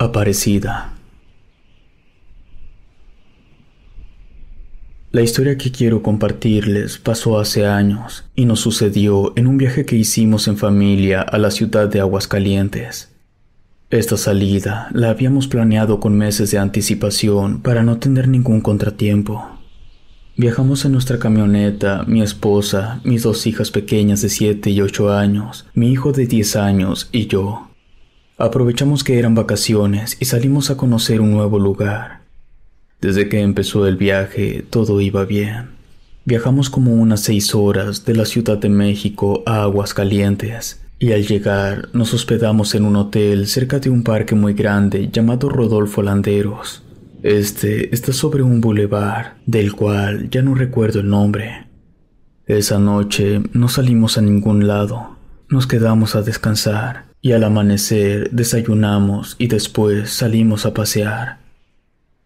Aparecida. La historia que quiero compartirles pasó hace años y nos sucedió en un viaje que hicimos en familia a la ciudad de Aguascalientes. Esta salida la habíamos planeado con meses de anticipación para no tener ningún contratiempo. Viajamos en nuestra camioneta, mi esposa, mis dos hijas pequeñas de 7 y 8 años, mi hijo de 10 años y yo. Aprovechamos que eran vacaciones y salimos a conocer un nuevo lugar. Desde que empezó el viaje, todo iba bien. Viajamos como unas seis horas de la Ciudad de México a Aguascalientes, y al llegar nos hospedamos en un hotel cerca de un parque muy grande llamado Rodolfo Landeros. Este está sobre un bulevar, del cual ya no recuerdo el nombre. Esa noche no salimos a ningún lado, nos quedamos a descansar y al amanecer desayunamos y después salimos a pasear.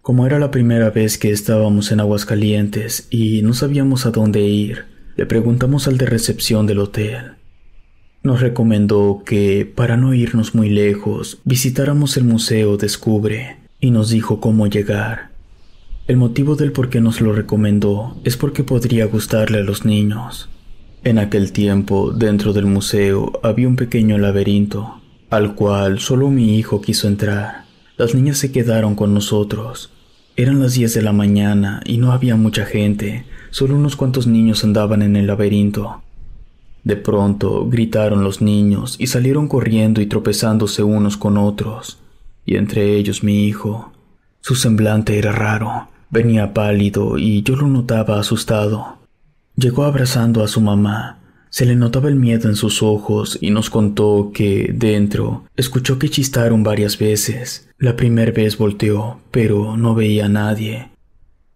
Como era la primera vez que estábamos en Aguascalientes y no sabíamos a dónde ir, le preguntamos al de recepción del hotel. Nos recomendó que, para no irnos muy lejos, visitáramos el Museo Descubre y nos dijo cómo llegar. El motivo del por qué nos lo recomendó es porque podría gustarle a los niños. En aquel tiempo, dentro del museo había un pequeño laberinto, al cual solo mi hijo quiso entrar. Las niñas se quedaron con nosotros. Eran las 10 de la mañana y no había mucha gente, solo unos cuantos niños andaban en el laberinto. De pronto gritaron los niños y salieron corriendo y tropezándose unos con otros, y entre ellos mi hijo. Su semblante era raro, venía pálido y yo lo notaba asustado. Llegó abrazando a su mamá. Se le notaba el miedo en sus ojos y nos contó que, dentro, escuchó que chistaron varias veces. La primera vez volteó, pero no veía a nadie.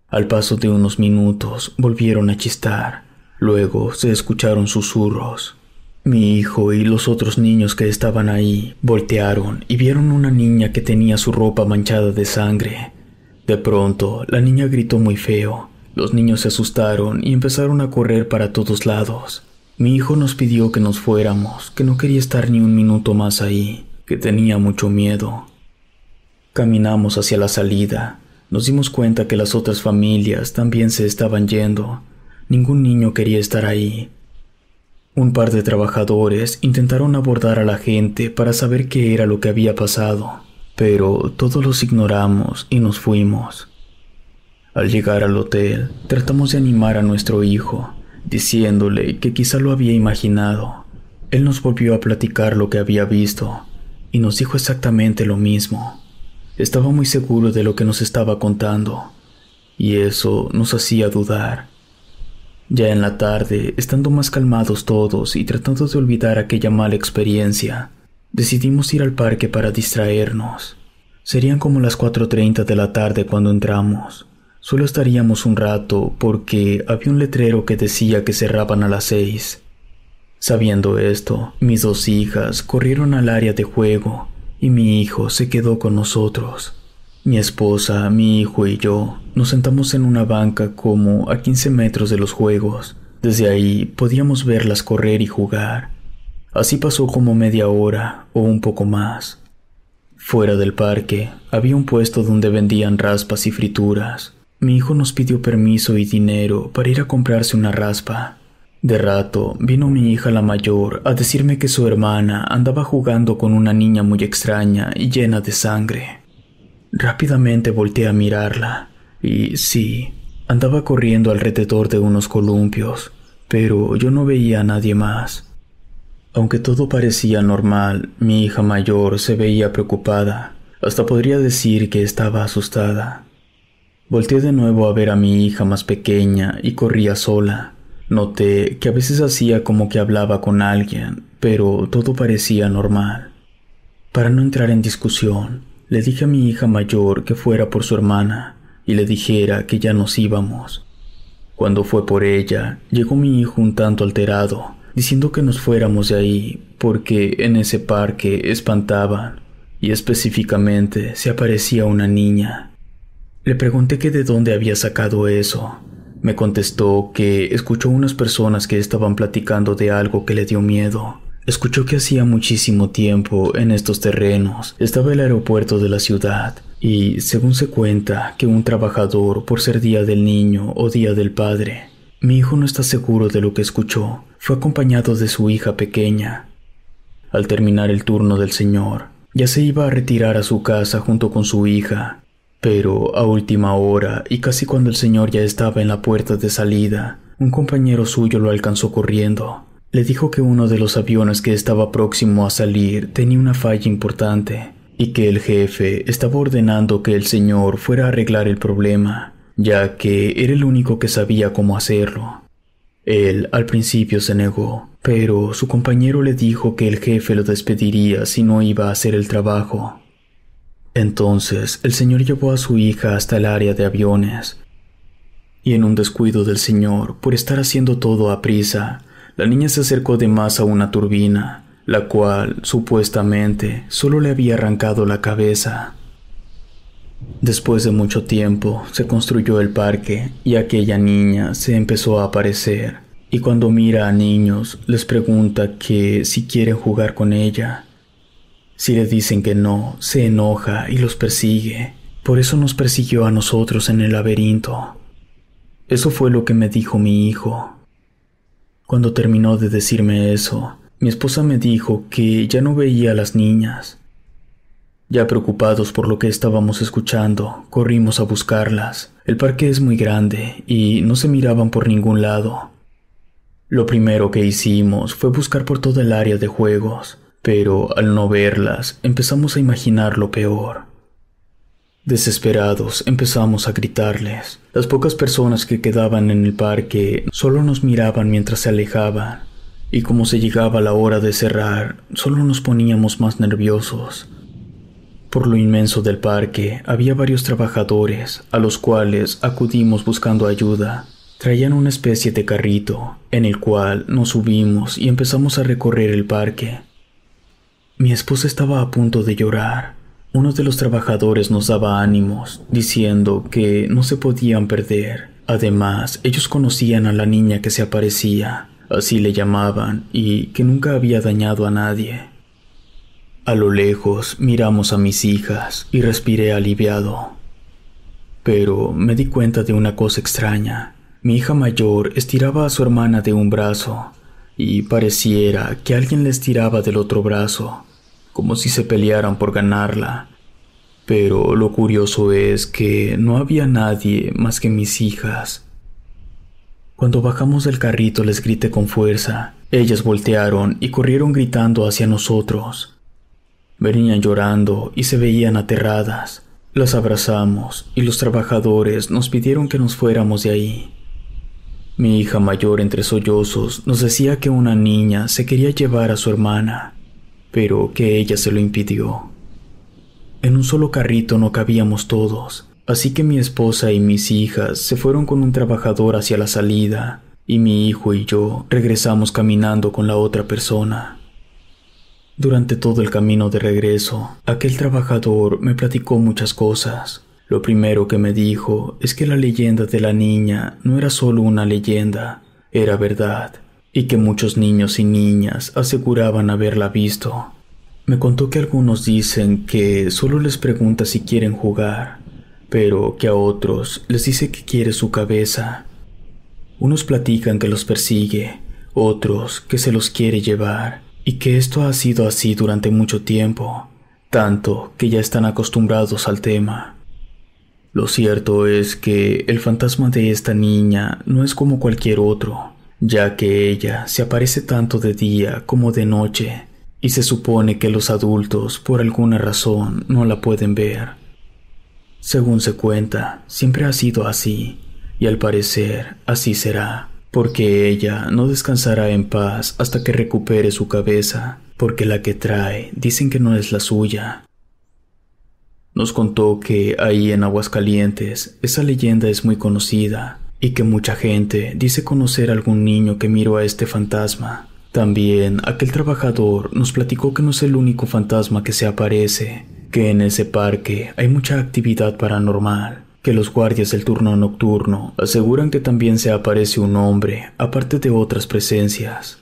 Al paso de unos minutos volvieron a chistar. Luego se escucharon susurros. Mi hijo y los otros niños que estaban ahí voltearon y vieron una niña que tenía su ropa manchada de sangre. De pronto, la niña gritó muy feo. Los niños se asustaron y empezaron a correr para todos lados. Mi hijo nos pidió que nos fuéramos, que no quería estar ni un minuto más ahí, que tenía mucho miedo. Caminamos hacia la salida. Nos dimos cuenta que las otras familias también se estaban yendo. Ningún niño quería estar ahí. Un par de trabajadores intentaron abordar a la gente para saber qué era lo que había pasado, pero todos los ignoramos y nos fuimos. Al llegar al hotel, tratamos de animar a nuestro hijo, diciéndole que quizá lo había imaginado. Él nos volvió a platicar lo que había visto y nos dijo exactamente lo mismo. Estaba muy seguro de lo que nos estaba contando y eso nos hacía dudar. Ya en la tarde, estando más calmados todos y tratando de olvidar aquella mala experiencia, decidimos ir al parque para distraernos. Serían como las 4.30 de la tarde cuando entramos. Solo estaríamos un rato porque había un letrero que decía que cerraban a las seis. Sabiendo esto, mis dos hijas corrieron al área de juego y mi hijo se quedó con nosotros. Mi esposa, mi hijo y yo nos sentamos en una banca como a 15 metros de los juegos. Desde ahí podíamos verlas correr y jugar. Así pasó como media hora o un poco más. Fuera del parque había un puesto donde vendían raspas y frituras. Mi hijo nos pidió permiso y dinero para ir a comprarse una raspa. De rato vino mi hija la mayor a decirme que su hermana andaba jugando con una niña muy extraña y llena de sangre. Rápidamente volteé a mirarla y sí, andaba corriendo alrededor de unos columpios, pero yo no veía a nadie más. Aunque todo parecía normal, mi hija mayor se veía preocupada, hasta podría decir que estaba asustada. Volté de nuevo a ver a mi hija más pequeña y corría sola. Noté que a veces hacía como que hablaba con alguien, pero todo parecía normal. Para no entrar en discusión, le dije a mi hija mayor que fuera por su hermana y le dijera que ya nos íbamos. Cuando fue por ella, llegó mi hijo un tanto alterado, diciendo que nos fuéramos de ahí porque en ese parque espantaban y específicamente se aparecía una niña le pregunté que de dónde había sacado eso. Me contestó que escuchó unas personas que estaban platicando de algo que le dio miedo. Escuchó que hacía muchísimo tiempo en estos terrenos estaba el aeropuerto de la ciudad y, según se cuenta, que un trabajador, por ser día del niño o día del padre, mi hijo no está seguro de lo que escuchó, fue acompañado de su hija pequeña. Al terminar el turno del señor, ya se iba a retirar a su casa junto con su hija, pero a última hora, y casi cuando el señor ya estaba en la puerta de salida, un compañero suyo lo alcanzó corriendo. Le dijo que uno de los aviones que estaba próximo a salir tenía una falla importante, y que el jefe estaba ordenando que el señor fuera a arreglar el problema, ya que era el único que sabía cómo hacerlo. Él al principio se negó, pero su compañero le dijo que el jefe lo despediría si no iba a hacer el trabajo, entonces el señor llevó a su hija hasta el área de aviones. Y en un descuido del señor, por estar haciendo todo a prisa, la niña se acercó de más a una turbina, la cual, supuestamente, solo le había arrancado la cabeza. Después de mucho tiempo, se construyó el parque y aquella niña se empezó a aparecer, y cuando mira a niños, les pregunta que si quieren jugar con ella, si le dicen que no, se enoja y los persigue. Por eso nos persiguió a nosotros en el laberinto. Eso fue lo que me dijo mi hijo. Cuando terminó de decirme eso, mi esposa me dijo que ya no veía a las niñas. Ya preocupados por lo que estábamos escuchando, corrimos a buscarlas. El parque es muy grande y no se miraban por ningún lado. Lo primero que hicimos fue buscar por todo el área de juegos, pero al no verlas empezamos a imaginar lo peor. Desesperados empezamos a gritarles. Las pocas personas que quedaban en el parque solo nos miraban mientras se alejaban, y como se llegaba la hora de cerrar, solo nos poníamos más nerviosos. Por lo inmenso del parque había varios trabajadores, a los cuales acudimos buscando ayuda. Traían una especie de carrito, en el cual nos subimos y empezamos a recorrer el parque. Mi esposa estaba a punto de llorar. Uno de los trabajadores nos daba ánimos, diciendo que no se podían perder. Además, ellos conocían a la niña que se aparecía, así le llamaban, y que nunca había dañado a nadie. A lo lejos miramos a mis hijas y respiré aliviado. Pero me di cuenta de una cosa extraña. Mi hija mayor estiraba a su hermana de un brazo, y pareciera que alguien les tiraba del otro brazo, como si se pelearan por ganarla. Pero lo curioso es que no había nadie más que mis hijas. Cuando bajamos del carrito les grité con fuerza. Ellas voltearon y corrieron gritando hacia nosotros. Venían llorando y se veían aterradas. Las abrazamos y los trabajadores nos pidieron que nos fuéramos de ahí. Mi hija mayor entre sollozos nos decía que una niña se quería llevar a su hermana, pero que ella se lo impidió. En un solo carrito no cabíamos todos, así que mi esposa y mis hijas se fueron con un trabajador hacia la salida, y mi hijo y yo regresamos caminando con la otra persona. Durante todo el camino de regreso, aquel trabajador me platicó muchas cosas, lo primero que me dijo es que la leyenda de la niña no era solo una leyenda, era verdad, y que muchos niños y niñas aseguraban haberla visto. Me contó que algunos dicen que solo les pregunta si quieren jugar, pero que a otros les dice que quiere su cabeza. Unos platican que los persigue, otros que se los quiere llevar, y que esto ha sido así durante mucho tiempo, tanto que ya están acostumbrados al tema. Lo cierto es que el fantasma de esta niña no es como cualquier otro, ya que ella se aparece tanto de día como de noche, y se supone que los adultos por alguna razón no la pueden ver. Según se cuenta, siempre ha sido así, y al parecer así será, porque ella no descansará en paz hasta que recupere su cabeza, porque la que trae dicen que no es la suya, nos contó que ahí en Aguascalientes esa leyenda es muy conocida y que mucha gente dice conocer a algún niño que miró a este fantasma. También aquel trabajador nos platicó que no es el único fantasma que se aparece, que en ese parque hay mucha actividad paranormal, que los guardias del turno nocturno aseguran que también se aparece un hombre, aparte de otras presencias.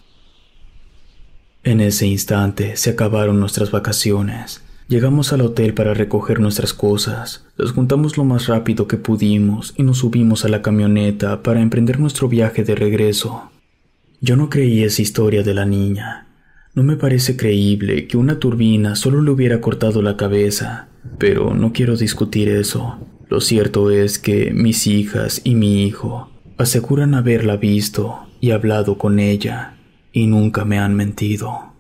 En ese instante se acabaron nuestras vacaciones Llegamos al hotel para recoger nuestras cosas, las juntamos lo más rápido que pudimos y nos subimos a la camioneta para emprender nuestro viaje de regreso. Yo no creí esa historia de la niña. No me parece creíble que una turbina solo le hubiera cortado la cabeza, pero no quiero discutir eso. Lo cierto es que mis hijas y mi hijo aseguran haberla visto y hablado con ella, y nunca me han mentido.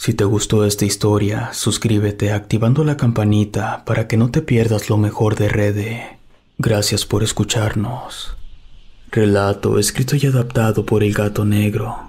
Si te gustó esta historia, suscríbete activando la campanita para que no te pierdas lo mejor de Rede. Gracias por escucharnos. Relato escrito y adaptado por El Gato Negro.